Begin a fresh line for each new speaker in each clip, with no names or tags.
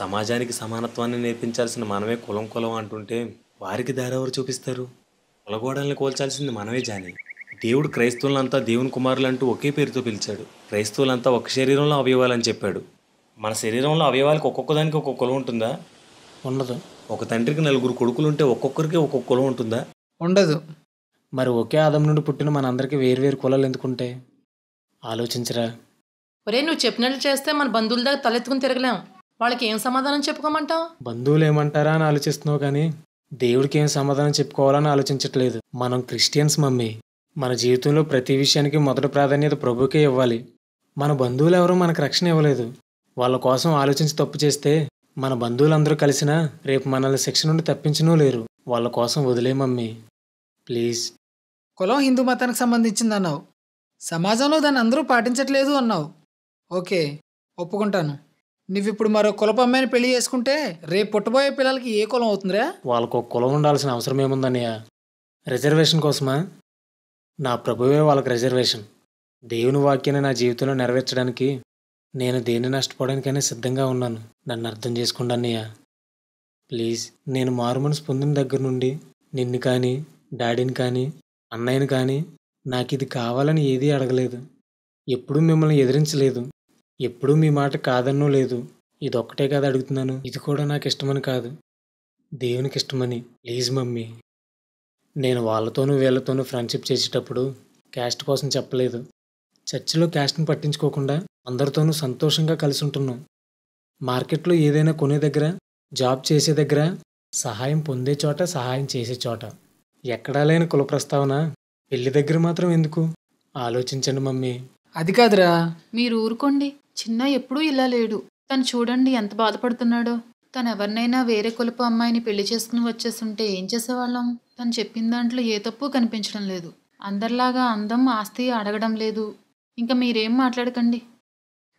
సమాజానికి సమానత్వాన్ని నేర్పించాల్సిన మనమే కులం కులం అంటుంటే వారికి దారెవరు చూపిస్తారు కులగోడల్ని కోల్చాల్సింది మనమే జాని దేవుడు క్రైస్తవులంతా దేవుని కుమారులు అంటూ ఒకే పేరుతో పిలిచాడు క్రైస్తవులంతా ఒక శరీరంలో అవయవాలని చెప్పాడు మన శరీరంలో అవయవాలకు ఒక్కొక్కదానికి ఒక్కొక్క కులం ఉంటుందా ఉండదు ఒక తండ్రికి నలుగురు కొడుకులు ఉంటే ఒక్కొక్కరికి ఒక్కొక్క కులం ఉంటుందా
ఉండదు మరి ఒకే ఆదం నుండి పుట్టిన మనందరికీ వేరువేరు కులాలు ఎందుకుంటే ఆలోచించరా
ఒరే నువ్వు చెప్పినట్లు చేస్తే మన బంధువుల దాకా తలెత్తుకుని తిరగలేం వాళ్ళకి ఏం సమాధానం చెప్పుకోమంటావు
బంధువులు ఏమంటారా అని ఆలోచిస్తున్నావు కానీ దేవుడికి ఏం సమాధానం చెప్పుకోవాలని ఆలోచించట్లేదు మనం క్రిస్టియన్స్ మమ్మీ మన జీవితంలో ప్రతి విషయానికి మొదటి ప్రాధాన్యత ప్రభుకే ఇవ్వాలి మన బంధువులు ఎవరూ మనకు రక్షణ ఇవ్వలేదు వాళ్ళ కోసం ఆలోచించి తప్పు చేస్తే మన బంధువులందరూ కలిసినా రేపు మనల్ని శిక్ష నుండి తప్పించనూ లేరు వాళ్ళ కోసం వదిలే మమ్మీ ప్లీజ్
కులం హిందూ మతానికి సంబంధించింది అన్నావు సమాజంలో దాన్ని అందరూ పాటించట్లేదు అన్నావు ఓకే ఒప్పుకుంటాను నువ్విప్పుడు మరో అమ్మాయిని పెళ్లి చేసుకుంటే రేపు పుట్టబోయే పిల్లలకి ఏ కులం అవుతుందిరా
వాళ్ళకు ఒక కులం ఉండాల్సిన అవసరం ఏముందన్నయ్య రిజర్వేషన్ కోసమా నా ప్రభువే వాళ్ళకి రిజర్వేషన్ దేవుని వాక్యాన్ని నా జీవితంలో నెరవేర్చడానికి నేను దేన్ని నష్టపోవడానికైనా సిద్ధంగా ఉన్నాను నన్ను అర్థం చేసుకోండి అన్నయ్య ప్లీజ్ నేను మారుమని స్పందిన దగ్గర నుండి నిన్ను కానీ డాడీని కానీ అన్నయ్యని కానీ నాకు ఇది కావాలని ఏదీ అడగలేదు ఎప్పుడూ మిమ్మల్ని ఎదిరించలేదు ఎప్పుడూ మీ మాట కాదన్నో లేదు ఇదొక్కటే కాదు అడుగుతున్నాను ఇది కూడా నాకు ఇష్టమని కాదు దేవునికి ఇష్టమని ప్లీజ్ మమ్మీ నేను వాళ్ళతోనూ వీళ్ళతోనూ ఫ్రెండ్షిప్ చేసేటప్పుడు క్యాస్ట్ కోసం చెప్పలేదు చర్చిలో క్యాస్ట్ని పట్టించుకోకుండా అందరితోనూ సంతోషంగా కలిసి ఉంటున్నాం మార్కెట్లో ఏదైనా కొనే దగ్గర జాబ్ చేసే దగ్గర సహాయం పొందే చోట సహాయం చేసే చోట ఎక్కడా లేని కుల ప్రస్తావన పెళ్లి దగ్గర మాత్రం ఎందుకు ఆలోచించండి మమ్మీ
అది కాదురా
మీరు ఊరుకోండి చిన్న ఎప్పుడూ ఇలా లేడు తను చూడండి ఎంత బాధపడుతున్నాడో తను ఎవరినైనా వేరే కొలుపు అమ్మాయిని పెళ్లి చేసుకుని వచ్చేస్తుంటే ఏం చేసేవాళ్ళం తను చెప్పిన దాంట్లో ఏ తప్పు కనిపించడం లేదు అందరిలాగా అందం ఆస్తి అడగడం లేదు ఇంకా మీరేం మాట్లాడకండి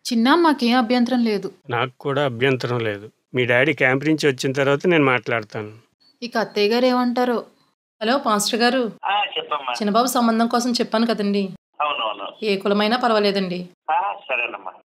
చిన్న మాకేం అభ్యంతరం లేదు
నాకు కూడా అభ్యంతరం లేదు మీ డాడీ క్యాంప్ నుంచి వచ్చిన తర్వాత నేను మాట్లాడతాను
ఇక అత్తయ్య గారు ఏమంటారో
హలో పాస్టర్ గారు చిన్నబాబు సంబంధం కోసం చెప్పాను కదండి ఏ కులమైనా పర్వాలేదండి